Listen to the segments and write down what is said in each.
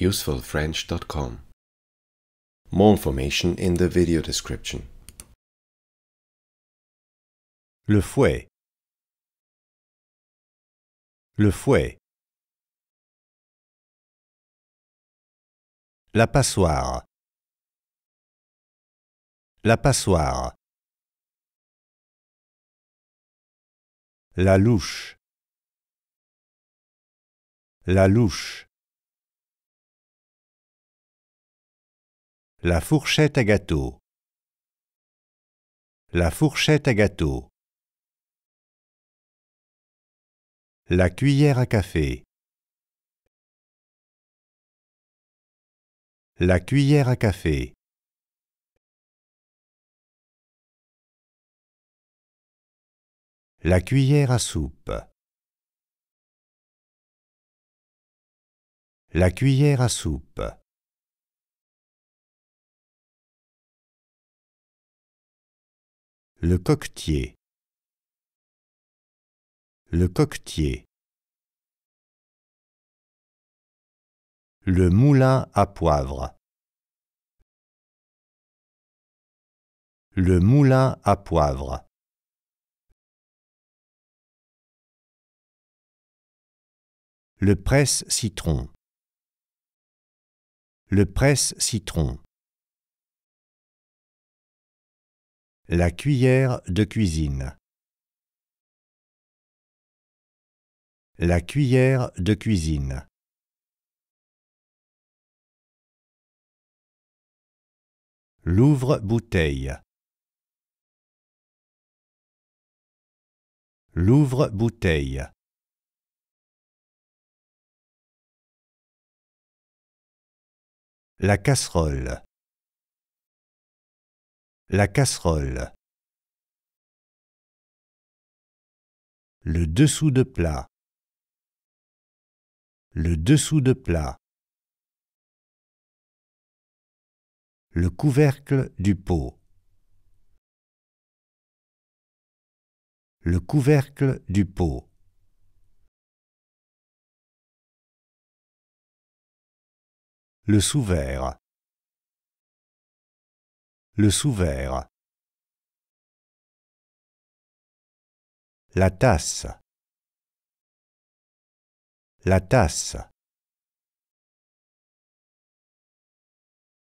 usefulfrench.com. More information in the video description. Le fouet. Le fouet. La passoire. La passoire. La louche. La louche. La fourchette à gâteau. La fourchette à gâteau. La cuillère à café. La cuillère à café. La cuillère à soupe. La cuillère à soupe. Le coquetier. Le coquetier. Le moulin à poivre. Le moulin à poivre. Le presse-citron. Le presse-citron. La cuillère de cuisine. La cuillère de cuisine. L'ouvre-bouteille. L'ouvre-bouteille. La casserole. La casserole. Le dessous de plat. Le dessous de plat. Le couvercle du pot. Le couvercle du pot. Le sous le sous La tasse. La tasse.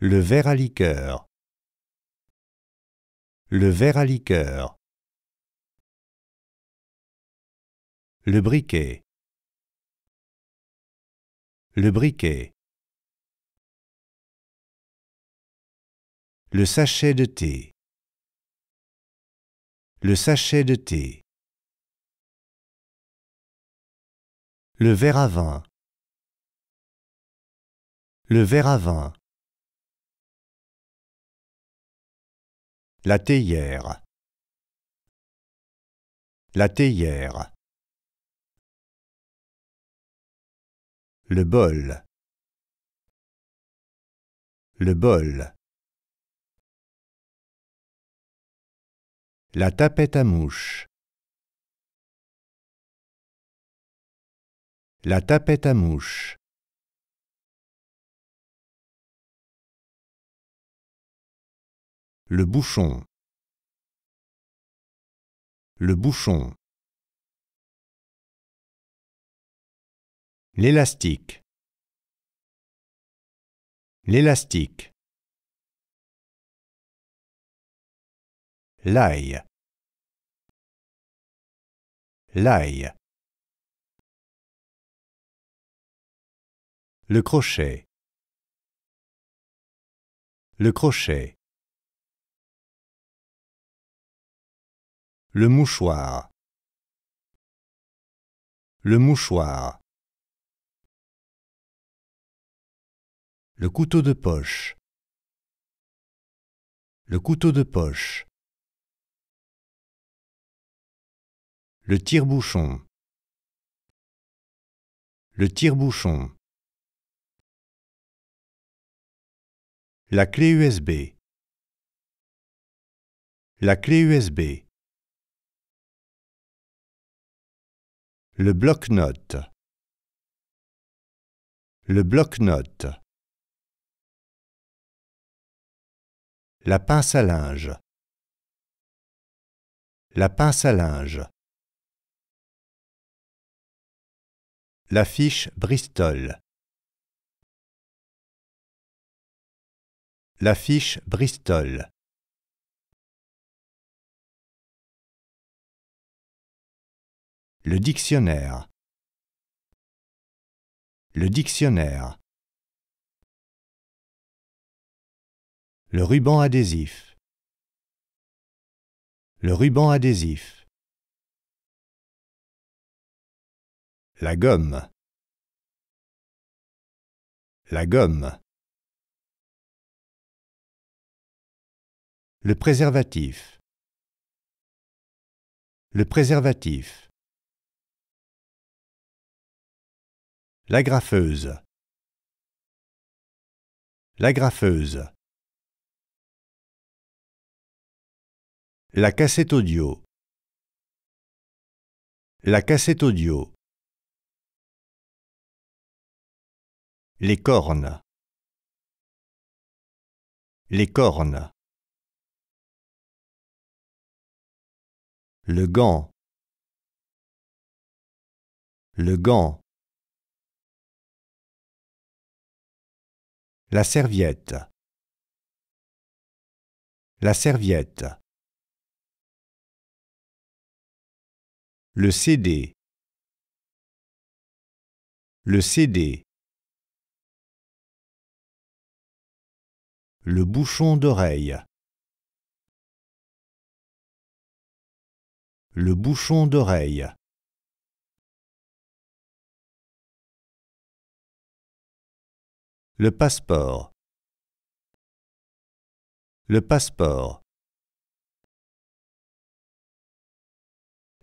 Le verre à liqueur. Le verre à liqueur. Le briquet. Le briquet. Le sachet de thé. Le sachet de thé. Le verre à vin. Le verre à vin. La théière. La théière. Le bol. Le bol. La tapette à mouche. La tapette à mouche. Le bouchon. Le bouchon. L'élastique. L'élastique. L'ail l'ail. Le crochet. Le crochet. Le mouchoir. Le mouchoir. Le couteau de poche. Le couteau de poche. Le tire-bouchon. Le tire-bouchon. La clé USB. La clé USB. Le bloc note. Le bloc note La pince à linge. La pince à linge. L'affiche Bristol. L'affiche Bristol. Le dictionnaire. Le dictionnaire. Le ruban adhésif. Le ruban adhésif. La gomme. La gomme. Le préservatif. Le préservatif. La graffeuse. La graffeuse. La cassette audio. La cassette audio. Les cornes. Les cornes. Le gant. Le gant. La serviette. La serviette. Le CD. Le CD. le bouchon d'oreille, le bouchon d'oreille. Le passeport. Le passeport.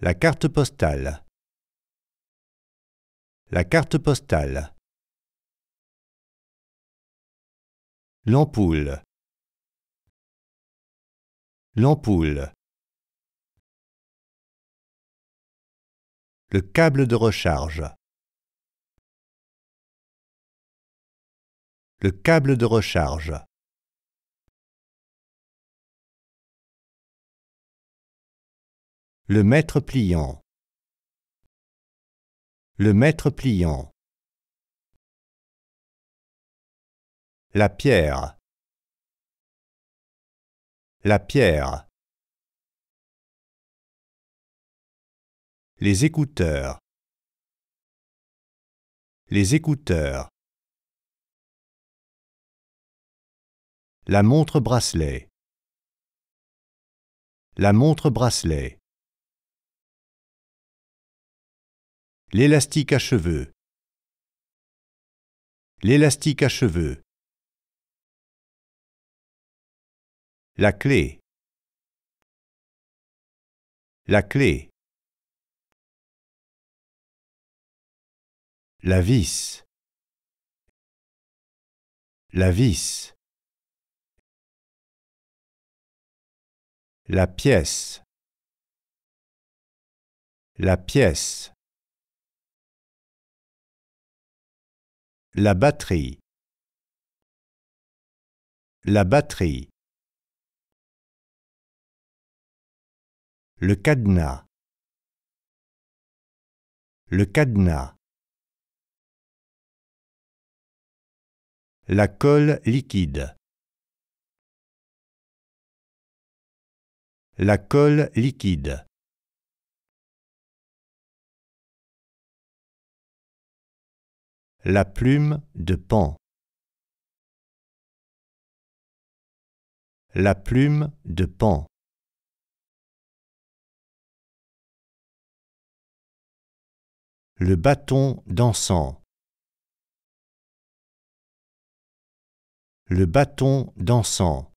La carte postale. La carte postale. L'ampoule. L'ampoule. Le câble de recharge. Le câble de recharge. Le maître pliant. Le maître pliant. La pierre. La pierre. Les écouteurs. Les écouteurs. La montre bracelet. La montre bracelet. L'élastique à cheveux. L'élastique à cheveux. La clé. La clé. La vis. La vis. La pièce. La pièce. La batterie. La batterie. Le cadenas. Le cadenas. La colle liquide. La colle liquide. La plume de pan. La plume de pan. le bâton dansant. Le bâton dansant.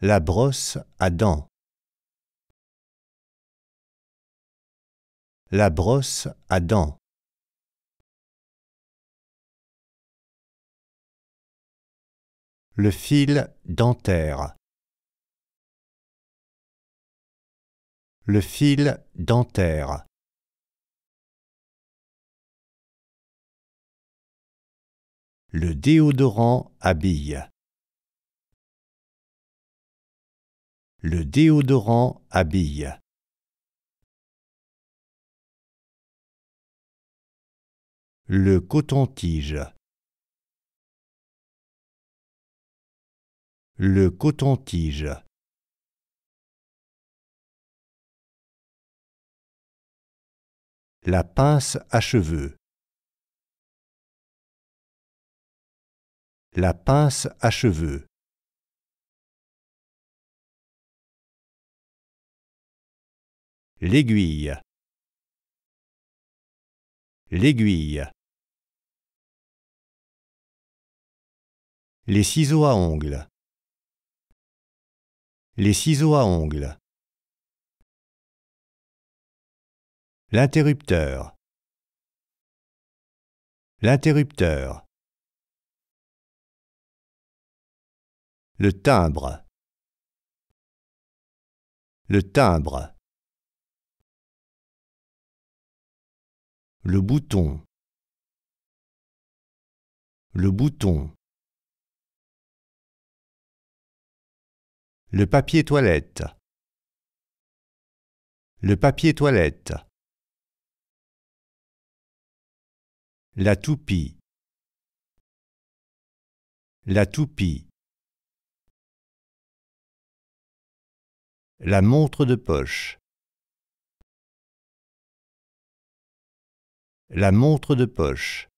La brosse à dents. La brosse à dents. Le fil dentaire. le fil dentaire. Le déodorant habille. Le déodorant habille. Le coton-tige. Le coton-tige. La pince à cheveux. La pince à cheveux. L'aiguille. L'aiguille. Les ciseaux à ongles. Les ciseaux à ongles. L'interrupteur. L'interrupteur. Le timbre. Le timbre. Le bouton. Le bouton. Le papier toilette. Le papier toilette. La toupie. La toupie. La montre de poche. La montre de poche.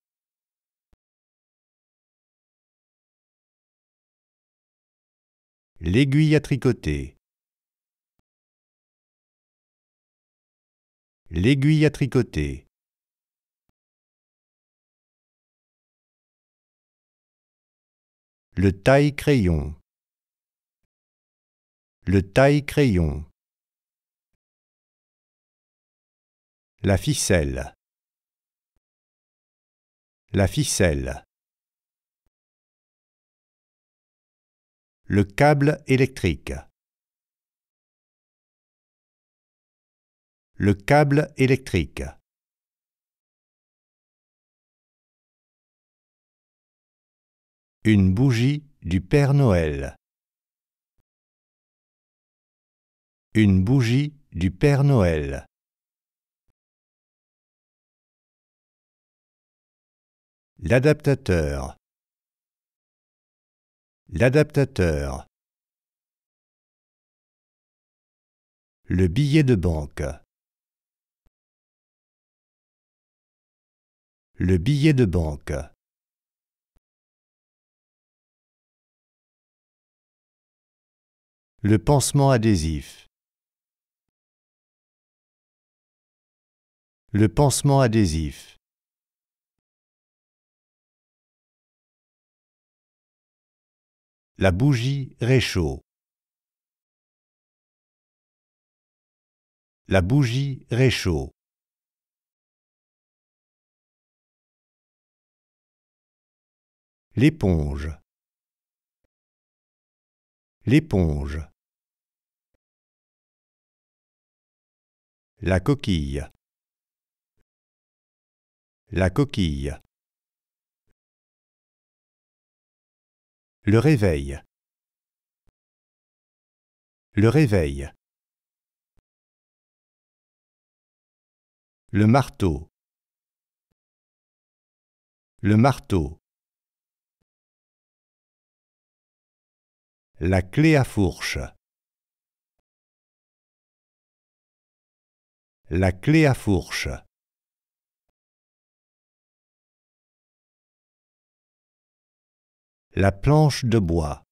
L'aiguille à tricoter. L'aiguille à tricoter. Le taille-crayon. Le taille-crayon. La ficelle. La ficelle. Le câble électrique. Le câble électrique. Une bougie du Père Noël. Une bougie du Père Noël. L'adaptateur. L'adaptateur. Le billet de banque. Le billet de banque. Le pansement adhésif. Le pansement adhésif. La bougie réchaud. La bougie réchaud. L'éponge. L'éponge. La coquille. La coquille. Le réveil. Le réveil. Le marteau. Le marteau. La clé à fourche. La clé à fourche. La planche de bois.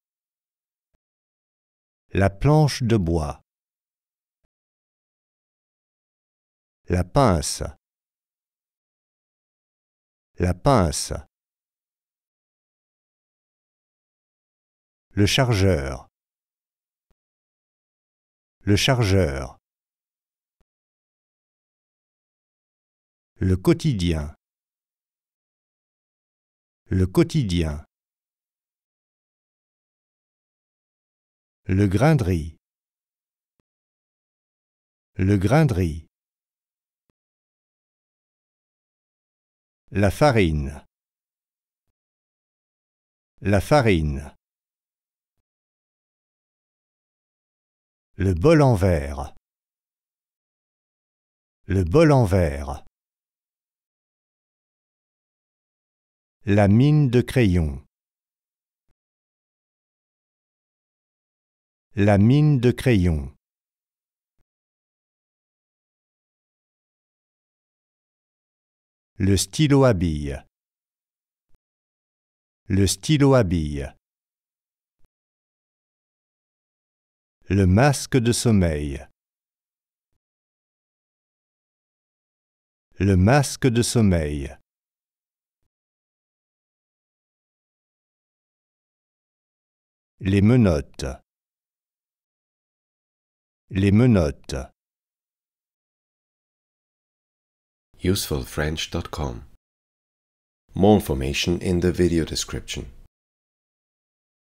La planche de bois. La pince. La pince. Le chargeur. Le chargeur. Le quotidien. Le quotidien. Le grain de Le grain de La farine. La farine. Le bol en verre. Le bol en verre. La mine de crayon. La mine de crayon. Le stylo à billes. Le stylo à billes. Le masque de sommeil. Le masque de sommeil. Les menottes. Les menottes. Usefulfrench.com. More information in the video description.